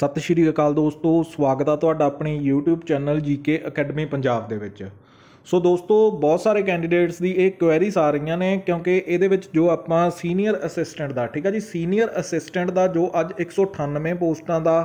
ਸਤਿ ਸ਼੍ਰੀ ਅਕਾਲ ਦੋਸਤੋ ਸਵਾਗਤ ਆ ਤੁਹਾਡਾ ਆਪਣੇ YouTube channel GK academy Punjab ਦੇ ਵਿੱਚ ਸੋ ਦੋਸਤੋ ਬਹੁਤ ਸਾਰੇ ਕੈਂਡੀਡੇਟਸ ਦੀ ਇਹ ਕੁਐਰੀਸ ਆ ਰਹੀਆਂ ਨੇ ਕਿਉਂਕਿ ਇਹਦੇ ਵਿੱਚ ਜੋ ਆਪਾਂ ਸੀਨੀਅਰ ਅਸਿਸਟੈਂਟ ਦਾ ਠੀਕ ਆ ਜੀ ਸੀਨੀਅਰ ਅਸਿਸਟੈਂਟ ਦਾ ਜੋ ਅੱਜ 198 ਪੋਸਟਾਂ ਦਾ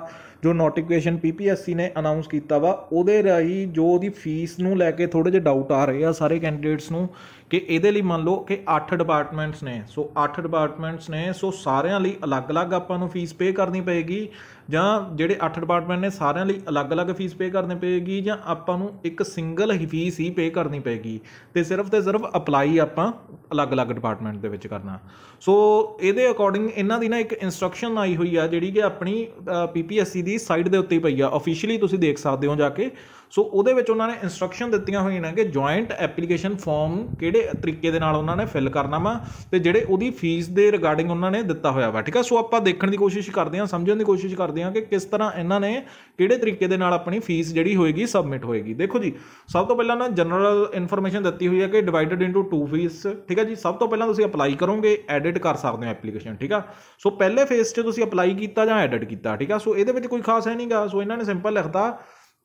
ਜੋ ਨੋਟੀਫਿਕੇਸ਼ਨ ਪੀਪੀਐਸਸੀ ਨੇ ਅਨਾਉਂਸ ਕੀਤਾ ਵਾ ਉਹਦੇ ਰਾਹੀਂ ਜੋ ਉਹਦੀ ਫੀਸ ਨੂੰ ਲੈ ਕੇ ਥੋੜੇ ਜਿਹਾ ਡਾਊਟ ਆ ਰਹੇ ਆ ਸਾਰੇ ਕੈਂਡੀਡੇਟਸ ਨੂੰ ਕਿ ਇਹਦੇ ਲਈ ਮੰਨ ਲਓ ਕਿ 8 ਡਿਪਾਰਟਮੈਂਟਸ ਨੇ ਸੋ 8 ਡਿਪਾਰਟਮੈਂਟਸ ਨੇ ਸੋ ਸਾਰਿਆਂ ਲਈ ਅਲੱਗ-ਅਲੱਗ ਆਪਾਂ ਨੂੰ ਫੀਸ ਪੇ ਕਰਨੀ ਪਏਗੀ ਜਾਂ ਜਿਹੜੇ 8 ਡਿਪਾਰਟਮੈਂਟ ਨੇ ਸਾਰਿਆਂ ਲਈ ਅਲੱਗ-ਅਲੱਗ ਫੀਸ ਪੇ ਕਰਨੀ ਪਏਗੀ ਜਾਂ ਆਪਾਂ ਨੂੰ ਇੱਕ ਸਿੰਗਲ ਹੀ ਫੀਸ ਹੀ ਪੇ ਕਰਨੀ ਪਏਗੀ ਤੇ ਸਿਰਫ ਤੇ ਸਿਰਫ ਅਪਲਾਈ ਆਪਾਂ ਅਲੱਗ-ਅਲੱਗ ਡਿਪਾਰਟਮੈਂਟ ਦੇ ਵਿੱਚ ਕਰਨਾ ਸੋ ਇਹਦੇ ਅਕੋਰਡਿੰਗ ਇਹਨਾਂ ਦੀ ਨਾ ਇੱਕ ਇਨਸਟਰਕਸ਼ਨ ਆਈ ਹੋਈ ਆ ਜਿਹੜੀ ਕਿ ਆਪਣੀ ਪੀਪੀਐਸਸੀ ਦੀ ਸਾਈਡ ਦੇ ਉੱਤੇ ਹੀ ਪਈ ਆ ਆਫੀਸ਼ੀਅਲੀ ਤੁਸੀਂ ਦੇਖ ਸਕਦੇ ਹੋ ਜਾ ਕੇ ਸੋ ਉਹਦੇ ਵਿੱਚ ਉਹਨਾਂ ਨੇ ਇਨਸਟਰਕਸ਼ਨ ਦਿੱਤੀਆਂ ਹੋਈਆਂ ਨੇ ਕਿ ਜੁਆਇੰਟ ਐਪਲੀਕੇਸ਼ਨ ਫਾਰਮ ਕਿਹੜੇ ਤਰੀਕੇ ਦੇ ਨਾਲ ਉਹਨਾਂ ਨੇ ਫਿਲ ਕਰਨਾ ਵਾ ਤੇ ਜਿਹੜੇ ਉਹਦੀ ਫੀਸ ਦੇ ਰਿਗਾਰਡਿੰਗ ਉਹਨਾਂ ਨੇ ਦਿੱਤਾ ਹੋਇਆ ਵਾ ਠੀਕ ਆ ਸੋ ਆਪਾਂ ਦੇਖਣ ਦੀ ਕੋਸ਼ਿਸ਼ ਕਰਦੇ ਹਾਂ ਸਮਝਣ ਦੀ ਕੋਸ਼ਿਸ਼ ਕਰਦੇ ਹਾਂ ਕਿ ਕਿਸ ਤਰ੍ਹਾਂ ਇਹਨਾਂ ਨੇ ਕਿਹੜੇ ਤਰੀਕੇ ਦੇ ਨਾਲ ਆਪਣੀ ਫੀਸ ਜਿਹੜੀ ਹੋਏਗੀ ਸਬਮਿਟ ਹੋਏਗੀ ਦੇਖੋ ਜੀ ਸਭ ਤੋਂ ਪਹਿਲਾਂ ਨਾ ਜਨਰਲ ਇਨਫੋਰਮੇਸ਼ਨ ਦਿੱਤੀ ਹੋਈ ਹੈ ਕਿ ਡਿਵਾਈਡਡ ਇਨਟੂ ਟੂ ਫੀਸ ਠੀਕ ਆ ਜੀ ਸਭ ਤੋਂ ਪਹਿਲਾਂ ਤੁਸੀਂ ਅਪਲਾਈ ਕਰੋਗੇ ਐਡਿਟ ਕਰ ਸਕਦੇ ਹੋ ਐਪਲੀਕੇਸ਼ਨ ਠੀਕ ਆ ਸੋ ਪਹਿਲੇ ਫੇਸ 'ਚ ਤੁਸੀਂ ਅਪਲਾਈ ਕੀਤਾ ਜਾਂ ਐਡਿਟ ਕੀਤਾ ਠੀਕ ਆ ਸੋ ਇਹਦੇ ਵਿੱਚ ਕੋਈ ਖਾਸ ਹੈ ਨਹੀਂਗਾ ਸੋ ਇਹਨਾਂ ਨੇ ਸਿੰਪਲ ਲਿਖਤਾ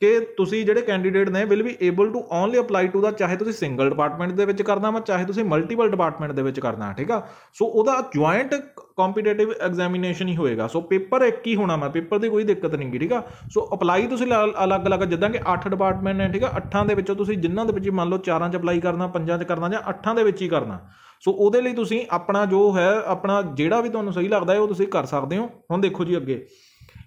ਕਿ ਤੁਸੀਂ ਜਿਹੜੇ ਕੈਂਡੀਡੇਟ ਨੇ will be able to only apply to ਦਾ ਚਾਹੇ ਤੁਸੀਂ ਸਿੰਗਲ ਡਿਪਾਰਟਮੈਂਟ ਦੇ ਵਿੱਚ ਕਰਨਾ ਵਾ ਚਾਹੇ ਤੁਸੀਂ ਮਲਟੀਪਲ ਡਿਪਾਰਟਮੈਂਟ ਦੇ ਵਿੱਚ ਕਰਨਾ ਠੀਕ ਆ ਸੋ ਉਹਦਾ ਜੁਆਇੰਟ ਕੰਪੀਟੀਟਿਵ ਐਗਜ਼ਾਮੀਨੇਸ਼ਨ ਹੀ ਹੋਏਗਾ ਸੋ ਪੇਪਰ ਇੱਕ ਹੀ ਹੋਣਾ ਮੈਂ ਪੇਪਰ ਦੀ ਕੋਈ ਦਿੱਕਤ ਨਹੀਂ ਠੀਕ ਆ ਸੋ ਅਪਲਾਈ ਤੁਸੀਂ ਅਲੱਗ-ਅਲੱਗ ਜਿੱਦਾਂ ਕਿ 8 ਡਿਪਾਰਟਮੈਂਟ ਨੇ ਠੀਕ ਆ 8ਾਂ ਦੇ ਵਿੱਚੋਂ ਤੁਸੀਂ ਜਿੰਨਾਂ ਦੇ ਵਿੱਚ ਮੰਨ ਲਓ 4ਾਂ 'ਚ ਅਪਲਾਈ ਕਰਨਾ 5ਾਂ 'ਚ ਕਰਨਾ ਜਾਂ 8ਾਂ ਦੇ ਵਿੱਚ ਹੀ ਕਰਨਾ ਸੋ ਉਹਦੇ ਲਈ ਤੁਸੀਂ ਆਪਣਾ ਜੋ ਹੈ ਆਪਣਾ ਜਿਹੜਾ ਵੀ ਤੁਹਾਨੂੰ ਸਹੀ ਲੱਗਦਾ ਹੈ ਉਹ ਤੁਸੀਂ ਕਰ ਸਕਦੇ ਹੋ ਹੁਣ ਦੇਖੋ ਜੀ ਅੱਗੇ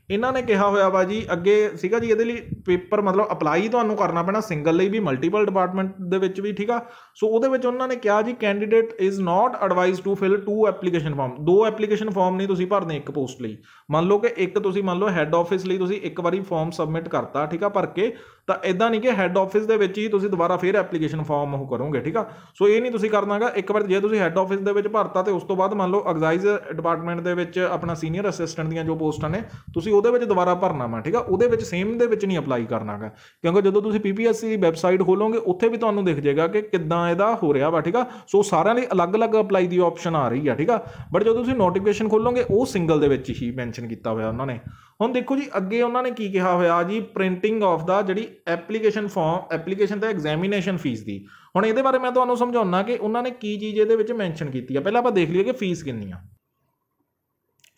ਇਹਨਾਂ ਨੇ ਕਿਹਾ ਹੋਇਆ ਵਾ ਜੀ ਅੱਗੇ ਸੀਗਾ ਜੀ ਇਹਦੇ ਲਈ ਪੇਪਰ ਮਤਲਬ ਅਪਲਾਈ ਤੁਹਾਨੂੰ ਕਰਨਾ ਪੈਣਾ ਸਿੰਗਲ ਲਈ ਵੀ ਮਲਟੀਪਲ ਡਿਪਾਰਟਮੈਂਟ ਦੇ ਵਿੱਚ ਵੀ ਠੀਕ ਆ ਸੋ ਉਹਦੇ ਵਿੱਚ ਉਹਨਾਂ ਨੇ ਕਿਹਾ ਜੀ candidate is not advise to fill to application form ਦੋ ਐਪਲੀਕੇਸ਼ਨ ਫਾਰਮ ਨਹੀਂ ਤੁਸੀਂ ਭਰਨੇ ਇੱਕ ਪੋਸਟ ਲਈ ਮੰਨ ਲਓ ਕਿ ਇੱਕ ਤੁਸੀਂ ਮੰਨ ਲਓ ਹੈੱਡ ਆਫਿਸ ਲਈ ਤੁਸੀਂ ਇੱਕ ਵਾਰੀ ਫਾਰਮ ਸਬਮਿਟ ਕਰਤਾ ਠੀਕ ਆ ਭਰ ਕੇ ਤਾਂ ਇਦਾਂ ਨਹੀਂ ਕਿ ਹੈੱਡ ਆਫਿਸ ਦੇ ਵਿੱਚ ਹੀ ਤੁਸੀਂ ਦੁਬਾਰਾ ਫੇਰ ਐਪਲੀਕੇਸ਼ਨ ਫਾਰਮ ਉਹ ਕਰੋਗੇ ਠੀਕ ਆ ਸੋ ਇਹ ਨਹੀਂ ਤੁਸੀਂ ਕਰਨਾਗਾ ਇੱਕ ਵਾਰ ਜੇ ਤੁਸੀਂ ਹੈੱਡ ਆਫਿਸ ਦੇ ਵਿੱਚ ਭਰਤਾ ਤੇ ਉਸ ਤੋਂ ਬਾਅਦ ਮੰਨ ਲਓ ਐਗਜ਼ਾਈਜ਼ ਡਿਪਾਰਟਮੈਂਟ ਦੇ ਵਿੱਚ ਆਪਣਾ ਸੀਨੀਅਰ ਅਸਿਸਟੈਂਟ ਦੀਆਂ ਜੋ ਪੋਸਟਾਂ ਨੇ ਤੁਸੀਂ ਉਹਦੇ ਵਿੱਚ ਦੁਬਾਰਾ ਭਰਨਾ ਵਾ ਠੀਕ ਆ ਉਹਦੇ ਵਿੱਚ ਸੇਮ ਦੇ ਵਿੱਚ ਨਹੀਂ ਅਪਲਾਈ ਕਰਨਾਗਾ ਕਿਉਂਕਿ ਜਦੋਂ ਤੁਸੀਂ ਪੀਪੀਐਸਸੀ ਦੀ ਵੈਬਸਾਈਟ ਖੋਲੋਗੇ ਉੱਥੇ ਵੀ ਤੁਹਾਨੂੰ ਦਿਖ ਜਾਏਗਾ ਕਿ ਕਿੱਦਾਂ ਇਹਦਾ ਹੋ ਰਿਹਾ ਵਾ ਠੀਕ ਆ ਸੋ ਸਾਰਿਆਂ ਲਈ ਅਲੱਗ-ਅਲੱਗ ਅਪਲਾਈ ਦੀ ਆਪਸ਼ਨ ਆ ਰਹੀ ਆ ਠੀਕ ਆ ਬਟ ਜਦੋਂ ਤੁਸੀਂ ਨੋਟੀਫਿਕੇਸ਼ਨ ਖੋਲੋਗੇ ਉਹ ਸਿੰਗਲ ਦੇ ਵਿੱਚ ਹੀ ਮੈਂਸ਼ਨ ਕੀਤਾ ਹੋਇਆ ਉਹਨਾਂ ਨੇ ਹੁਣ ਦੇਖੋ ਜੀ ਅੱਗੇ ਉਹਨਾਂ ਨੇ ਕੀ ਕਿਹਾ ਹੋਇਆ ਜੀ ਪ੍ਰਿੰਟਿੰਗ ਆਫ ਦਾ ਜਿਹੜੀ ਐਪਲੀਕੇਸ਼ਨ ਫਾਰਮ ਐਪਲੀਕੇਸ਼ਨ ਤੇ ਐਗਜ਼ਾਮੀਨੇਸ਼ਨ ਫੀਸ ਦੀ ਹੁਣ ਇਹਦੇ ਬਾਰੇ ਮੈਂ ਤੁਹਾਨੂੰ ਸਮਝਾਉਣਾ ਕਿ ਉਹਨਾਂ ਨੇ ਕੀ ਚੀਜ਼ ਇਹਦੇ ਵਿੱਚ ਮੈਂਸ਼ਨ ਕੀਤੀ ਆ ਪਹਿਲਾਂ ਆਪਾਂ ਦੇਖ ਲਈਏ ਕਿ ਫੀਸ ਕਿੰਨੀ ਆ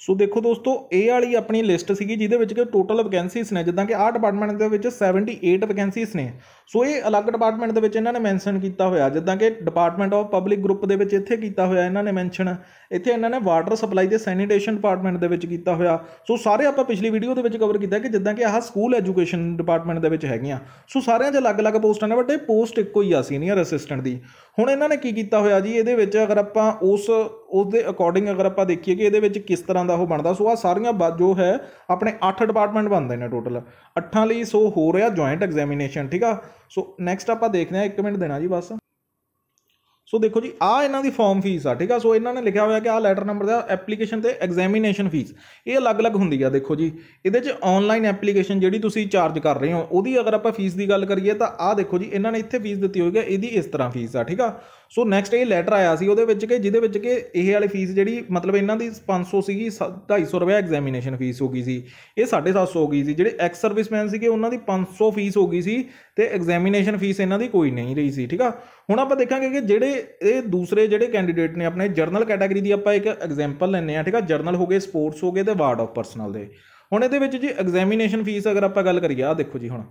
ਸੋ ਦੇਖੋ ਦੋਸਤੋ ਇਹ ਵਾਲੀ ਆਪਣੀ ਲਿਸਟ ਸੀਗੀ ਜਿਹਦੇ ਵਿੱਚ ਕਿ ਟੋਟਲ ਵੈਕੈਂਸੀਜ਼ ਨੇ ਜਿੱਦਾਂ ਕਿ ਆਹ ਡਿਪਾਰਟਮੈਂਟ ਦੇ ਵਿੱਚ 78 ਵੈਕੈਂਸੀਜ਼ ਨੇ ਸੋ ਇਹ ਅਲੱਗ ਡਿਪਾਰਟਮੈਂਟ ਦੇ ਵਿੱਚ ਇਹਨਾਂ ਨੇ ਮੈਂਸ਼ਨ ਕੀਤਾ ਹੋਇਆ ਜਿੱਦਾਂ ਕਿ ਡਿਪਾਰਟਮੈਂਟ ਆਫ ਪਬਲਿਕ ਗਰੁੱਪ ਦੇ ਵਿੱਚ ਇੱਥੇ ਕੀਤਾ ਹੋਇਆ ਇਹਨਾਂ ਨੇ ਮੈਂਸ਼ਨ ਇੱਥੇ ਇਹਨਾਂ ਨੇ ਵਾਟਰ ਸਪਲਾਈ ਦੇ ਸੈਨੀਟੇਸ਼ਨ ਡਿਪਾਰਟਮੈਂਟ ਦੇ ਵਿੱਚ ਕੀਤਾ ਹੋਇਆ ਸੋ ਸਾਰੇ ਆਪਾਂ ਪਿਛਲੀ ਵੀਡੀਓ ਦੇ ਵਿੱਚ ਕਵਰ ਕੀਤਾ ਕਿ ਜਿੱਦਾਂ ਕਿ ਆਹ ਸਕੂਲ ਐਜੂਕੇਸ਼ਨ ਡਿਪਾਰਟਮੈਂਟ ਦੇ ਵਿੱਚ ਹੈਗੀਆਂ ਸੋ ਸਾਰਿਆਂ 'ਚ ਅਲੱਗ-ਅਲੱਗ ਪੋਸਟਾਂ ਨੇ ਬਟ ਇਹ ਪੋਸਟ ਇੱਕੋ ਹੀ ਆ ਸੀਨੀਅਰ ਅਸਿਸਟੈਂਟ ਦੀ ਹੁਣ ਇਹਨਾਂ ਨੇ ਕੀ ਕੀਤਾ ਹੋਇਆ ਜੀ ਇਹਦੇ ਵਿੱਚ ਅਗਰ ਆਪਾਂ ਉਸ ਉਹਦੇ ਅਕੋਰਡਿੰਗ ਅਗਰ ਆਪਾਂ ਦੇਖੀਏ ਕਿ ਇਹਦੇ ਵਿੱਚ ਕਿਸ ਤਰ੍ਹਾਂ ਦਾ ਉਹ ਬਣਦਾ ਸੋ ਆ ਸਾਰੀਆਂ ਜੋ ਹੈ ਆਪਣੇ 8 ਡਿਪਾਰਟਮੈਂਟ ਬਣਦੇ ਨੇ ਟੋਟਲ 8ਾਂ ਲਈ ਸੋ ਹੋ ਰਿਹਾ ਜੁਆਇੰਟ ਐਗਜ਼ਾਮੀਨੇਸ਼ਨ ਠੀਕ ਆ ਸੋ ਨੈਕਸਟ ਆਪਾਂ ਦੇਖਦੇ ਆ 1 ਮਿੰਟ ਦੇਣਾ ਜੀ ਬਸ ਸੋ ਦੇਖੋ ਜੀ ਆ ਇਹਨਾਂ ਦੀ ਫਾਰਮ ਫੀਸ ਆ ਠੀਕ ਆ ਸੋ ਇਹਨਾਂ ਨੇ ਲਿਖਿਆ ਹੋਇਆ ਕਿ ਆ ਲੈਟਰ ਨੰਬਰ ਦਾ ਐਪਲੀਕੇਸ਼ਨ ਤੇ ਐਗਜ਼ਾਮੀਨੇਸ਼ਨ ਫੀਸ ਇਹ ਅਲੱਗ-ਅਲੱਗ ਹੁੰਦੀ ਆ ਦੇਖੋ ਜੀ ਇਹਦੇ 'ਚ ਆਨਲਾਈਨ ਐਪਲੀਕੇਸ਼ਨ ਜਿਹੜੀ ਤੁਸੀਂ ਚਾਰਜ ਕਰ ਰਹੇ ਹੋ ਉਹਦੀ ਅਗਰ ਆਪਾਂ ਫੀਸ ਦੀ ਗੱਲ ਕਰੀਏ ਤਾਂ ਆ ਦੇਖੋ ਜੀ ਇਹਨਾਂ ਨੇ ਇੱਥੇ ਫੀਸ ਦਿੱਤੀ ਹੋਈ ਹੈ ਇਹਦੀ ਇਸ ਤਰ੍ਹਾਂ ਫੀਸ ਆ ਠੀਕ ਆ ਸੋ ਨੈਕਸਟ ਇਹ ਲੈਟਰ ਆਇਆ ਸੀ ਉਹਦੇ ਵਿੱਚ ਕਿ ਜਿਹਦੇ ਵਿੱਚ ਕਿ ਇਹ ਵਾਲੀ ਫੀਸ ਜਿਹੜੀ ਮਤਲਬ ਇਹਨਾਂ ਦੀ 500 ਸੀਗੀ 250 ਰੁਪਏ ਐਗਜ਼ਾਮੀਨੇਸ਼ਨ ਫੀਸ ਹੋ ਗਈ ਸੀ ਇਹ 750 ਹੋ ਗਈ ਸੀ ਜਿਹੜੇ ਐਕਸ ਸਰਵਿਸਮੈਨ ਸੀਗੇ ਉਹਨਾਂ ਦੀ 500 ਫੀਸ ਹੋ ਗਈ ਸੀ ਤੇ ਐਗਜ਼ਾਮੀਨੇਸ਼ਨ ਫੀਸ ਇਹਨਾਂ ਦੀ ਕੋਈ ਨਹੀਂ ਰਹੀ ਸੀ ਠੀਕ ਆ ਹੁਣ ਆਪਾਂ ਦੇਖਾਂਗੇ ਕਿ ਜਿਹੜੇ ਇਹ ਦੂਸਰੇ ਜਿਹੜੇ ਕੈਂਡੀਡੇਟ ਨੇ ਆਪਣੇ ਜਰਨਲ ਕੈਟਾਗਰੀ ਦੀ ਆਪਾਂ ਇੱਕ ਐਗਜ਼ਾਮਪਲ ਲੈਨੇ ਆ ਠੀਕ ਆ ਜਰਨਲ ਹੋ ਗਏ ਸਪੋਰਟਸ ਹੋ ਗਏ ਤੇ ਵਾਰਡ ਆਫ ਪਰਸਨਲ ਦੇ ਹੁਣ ਇਹਦੇ ਵਿੱਚ ਜੀ ਐਗਜ਼ਾਮੀਨੇਸ਼ਨ ਫੀਸ ਅਗਰ ਆਪਾਂ ਗੱਲ ਕਰੀਏ ਆ ਦੇਖੋ ਜੀ ਹੁਣ